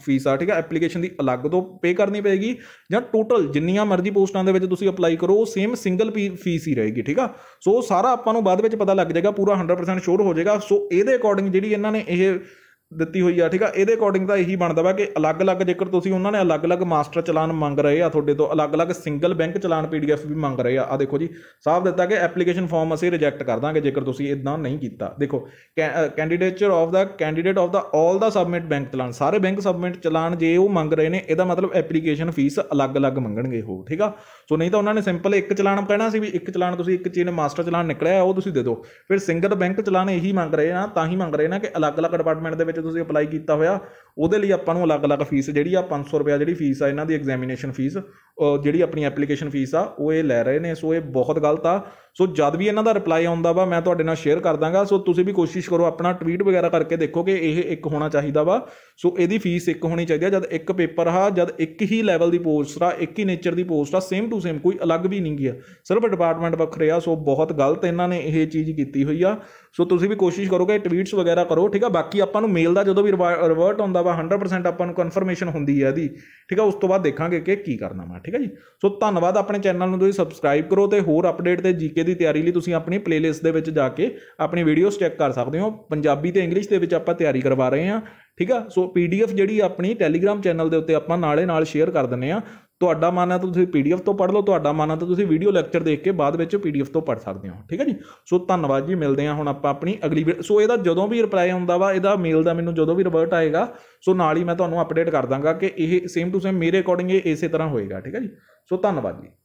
ਫੀਸ ਆ ਠੀਕ ਆ ਐਪਲੀਕੇਸ਼ਨ ਦੀ ਅਲੱਗ ਤੋਂ ਪੇ ਕਰਨੀ ਪਏਗੀ ਜਾਂ ਟੋਟਲ ਟੋਟਲ ਜਿੰਨੀਆਂ ਮਰਜ਼ੀ ਪੋਸਟਾਂ ਦੇ ਵਿੱਚ ਤੁਸੀਂ ਅਪਲਾਈ ਕਰੋ ਉਹ ਸੇਮ ਸਿੰਗਲ ਫੀਸ ਹੀ ਰਹੇਗੀ ਠੀਕ ਆ ਸੋ ਸਾਰਾ ਆਪਾਂ ਨੂੰ ਬਾਅਦ ਵਿੱਚ ਪਤਾ ਲੱਗ ਜਾਏਗਾ ਪੂਰਾ 100% ਸ਼ੋਰ ਹੋ ਜਾਏਗਾ ਸੋ ਇਹਦੇ ਅਕੋਰਡਿੰਗ ਜਿਹੜੀ ਇਹਨਾਂ ਨੇ ਇਹ ਦਿੱਤੀ ਹੋਈ ਆ ਠੀਕ ਆ ਇਹਦੇ ਅਕੋਰਡਿੰਗ ਤਾਂ ਇਹੀ ਬਣਦਾ ਵਾ ਕਿ ਅਲੱਗ-ਅਲੱਗ ਜੇਕਰ ਤੁਸੀਂ ਉਹਨਾਂ ਨੇ ਅਲੱਗ-ਅਲੱਗ ਮਾਸਟਰ ਚਲਾਨ ਮੰਗ ਰਹੇ ਆ ਤੁਹਾਡੇ ਤੋਂ ਅਲੱਗ-ਅਲੱਗ ਸਿੰਗਲ ਬੈਂਕ ਚਲਾਨ ਪੀਡੀਐਫ ਵੀ ਮੰਗ ਰਹੇ ਆ ਆ ਦੇਖੋ ਜੀ ਸਾਫ਼ ਦਿੱਤਾ ਕਿ ਐਪਲੀਕੇਸ਼ਨ ਫਾਰਮ ਅਸੀਂ ਰਿਜੈਕਟ ਕਰ ਦਾਂਗੇ ਜੇਕਰ ਤੁਸੀਂ ਇਦਾਂ ਨਹੀਂ ਕੀਤਾ ਦੇਖੋ ਕੈਂਡੀਡੇਟਚਰ ਆਫ ਦਾ ਕੈਂਡੀਡੇਟ ਆਫ ਦਾ ਆਲ ਦਾ ਸਬਮਿਟ ਬੈਂਕ ਚਲਾਨ ਸਾਰੇ ਬੈਂਕ ਸਬਮਿਟ ਚਲਾਨ ਜੇ ਉਹ ਮੰਗ ਰਹੇ ਨੇ ਇਹਦਾ ਮਤਲਬ ਐਪਲੀਕੇਸ਼ਨ ਫੀਸ ਅਲੱਗ-ਅਲੱਗ ਮੰਗਣਗੇ ਹੋ ਠੀਕ ਆ ਸੋ ਨਹੀਂ ਤਾਂ ਉਹਨਾਂ ਨੇ ਸਿੰਪਲ ਇੱਕ ਚਲਾਨ ਕਹਿਣਾ ਸੀ ਵੀ ਇੱਕ ਚਲਾਨ ਤੁਸੀਂ ਇੱਕ ਚੀਨ ਮਾਸਟਰ ਚਲਾਨ ਨਿਕਲਿਆ ਉਹ ਤੁਸੀਂ ਦੇ ਦਿਓ ਫਿਰ ਸਿੰਗਲ ਬੈਂਕ ਚਲਾਨ ਇਹੀ ਮੰਗ ਰਹੇ ਨਾ ਤਾਂ ਹੀ ਮੰਗ ਰਹੇ ਨਾ ਕਿ ਅਲੱਗ-ਅਲੱਗ ਡਿਪਾਰਟਮੈਂਟ ਦੇ ਵਿੱਚ ਤੇ ਤੁਸੀਂ ਅਪਲਾਈ ਕੀਤਾ ਹੋਇਆ ਉਹਦੇ ਲਈ ਆਪਾਂ ਨੂੰ ਅਲੱਗ-ਅਲੱਗ ਫੀਸ ਜਿਹੜੀ ਆ 500 ਰੁਪਏ ਜਿਹੜੀ ਫੀਸ ਆ ਇਹਨਾਂ ਦੀ ਐਗਜ਼ਾਮੀਨੇਸ਼ਨ ਫੀਸ ਜਿਹੜੀ ਆਪਣੀ ਐਪਲੀਕੇਸ਼ਨ ਫੀਸ ਆ ਉਹ ਇਹ ਲੈ ਰਹੇ ਨੇ ਸੋ ਇਹ ਬਹੁਤ ਗਲਤ ਆ ਸੋ ਜਦ ਵੀ ਇਹਨਾਂ ਦਾ ਰਿਪਲਾਈ ਆਉਂਦਾ ਵਾ ਮੈਂ ਤੁਹਾਡੇ ਨਾਲ ਸ਼ੇਅਰ ਕਰ ਦਾਂਗਾ ਸੋ ਤੁਸੀਂ ਵੀ ਕੋਸ਼ਿਸ਼ ਕਰੋ ਆਪਣਾ ਟਵੀਟ ਵਗੈਰਾ ਕਰਕੇ ਦੇਖੋ ਕਿ ਇਹ ਇੱਕ ਹੋਣਾ ਚਾਹੀਦਾ ਵਾ ਸੋ ਇਹਦੀ ਫੀਸ ਇੱਕ ਹੋਣੀ ਚਾਹੀਦੀ ਆ ਜਦ ਇੱਕ ਪੇਪਰ ਆ ਜਦ ਇੱਕ ਹੀ ਲੈਵਲ ਦੀ ਪੋਸਟ ਆ ਇੱਕ ਹੀ ਨੇਚਰ ਦੀ ਪੋਸਟ ਆ ਸੇਮ ਟੂ ਸੇਮ ਕੋਈ ਅਲੱਗ ਵੀ ਨਹੀਂ ਗਿਆ ਸਿਰਫ ਡਿਪਾਰਟਮੈਂਟ ਵੱਖਰੇ ਆ ਸੋ ਬਹੁਤ ਗਲਤ ਇਹਨਾਂ ਨੇ ਇਹ ਚੀਜ਼ ਕੀਤੀ ਹੋਈ ਆ ਸੋ ਤੁਸੀਂ ਵੀ ਕੋਸ਼ਿਸ਼ ਕਰੋਗੇ ਟਵੀਟਸ ਵਗੈਰਾ ਕਰੋ ਠੀਕ ਆ ਬਾਕੀ ਆਪਾਂ ਨੂੰ ਮੇਲ ਤੇਲ ਦਾ ਜਦੋਂ ਵੀ ਰਿਵਰਟ ਹੁੰਦਾ ਵਾ 100% ਆਪਾਂ ਨੂੰ ਕਨਫਰਮੇਸ਼ਨ ਹੁੰਦੀ ਹੈ ਇਹਦੀ ਠੀਕ ਆ ਉਸ ਤੋਂ ਬਾਅਦ ਦੇਖਾਂਗੇ ਕਿ ਕੀ ਕਰਨਾ ਵਾ ਠੀਕ ਆ ਜੀ ਸੋ ਧੰਨਵਾਦ ਆਪਣੇ ਚੈਨਲ ਨੂੰ ਤੁਸੀਂ ਸਬਸਕ੍ਰਾਈਬ ਕਰੋ ਤੇ ਹੋਰ ਅਪਡੇਟ ਤੇ ਜੀਕੇ ਦੀ ਤਿਆਰੀ ਲਈ ਤੁਸੀਂ ਆਪਣੀ ਪਲੇਲਿਸਟ ਦੇ ਵਿੱਚ ਜਾ ਕੇ ਆਪਣੀ ਵੀਡੀਓਜ਼ ਚੈੱਕ ਕਰ ਸਕਦੇ ਹੋ ਪੰਜਾਬੀ ਤੇ ਇੰਗਲਿਸ਼ ਦੇ ਵਿੱਚ ਆਪਾਂ ਤਿਆਰੀ ਕਰਵਾ ਰਹੇ ਹਾਂ ਠੀਕ ਆ ਸੋ ਪੀਡੀਐਫ ਜਿਹੜੀ ਆਪਣੀ ਟੈਲੀਗ੍ਰam ਚੈਨਲ ਦੇ ਉੱਤੇ ਆਪਾਂ ਨਾਲੇ ਨਾਲ ਸ਼ੇਅਰ ਕਰ ਦਿੰਨੇ ਆ ਤੁਹਾਡਾ ਮਨ ਹੈ ਤਾਂ ਤੁਸੀਂ ਪੀਡੀਐਫ ਤੋਂ ਪੜ੍ਹ ਲਓ ਤੁਹਾਡਾ ਮਨ ਹੈ ਤਾਂ ਤੁਸੀਂ ਵੀਡੀਓ ਲੈਕਚਰ ਦੇਖ ਕੇ ਬਾਅਦ ਵਿੱਚ ਪੀਡੀਐਫ ਤੋਂ ਪੜ੍ਹ ਸਕਦੇ ਹੋ ਠੀਕ ਹੈ ਜੀ ਸੋ ਧੰਨਵਾਦ ਜੀ ਮਿਲਦੇ ਹਾਂ ਹੁਣ ਆਪਾਂ ਆਪਣੀ ਅਗਲੀ ਸੋ ਇਹਦਾ ਜਦੋਂ ਵੀ ਰਿਪਲਾਈ ਹੁੰਦਾ ਵਾ ਇਹਦਾ ਮੇਲ ਦਾ ਮੈਨੂੰ ਜਦੋਂ ਵੀ ਰਿਵਰਟ ਆਏਗਾ ਸੋ ਨਾਲ ਹੀ ਮੈਂ ਤੁਹਾਨੂੰ ਅਪਡੇਟ ਕਰ ਦਾਂਗਾ ਕਿ ਇਹ ਸੇਮ ਟੂ ਸੇਮ ਮੇਰੇ ਅਕੋਰਡਿੰਗ ਇਹ ਇਸੇ ਤਰ੍ਹਾਂ ਹੋਏਗਾ ਠੀਕ ਹੈ ਜੀ ਸੋ ਧੰਨਵਾਦ ਜੀ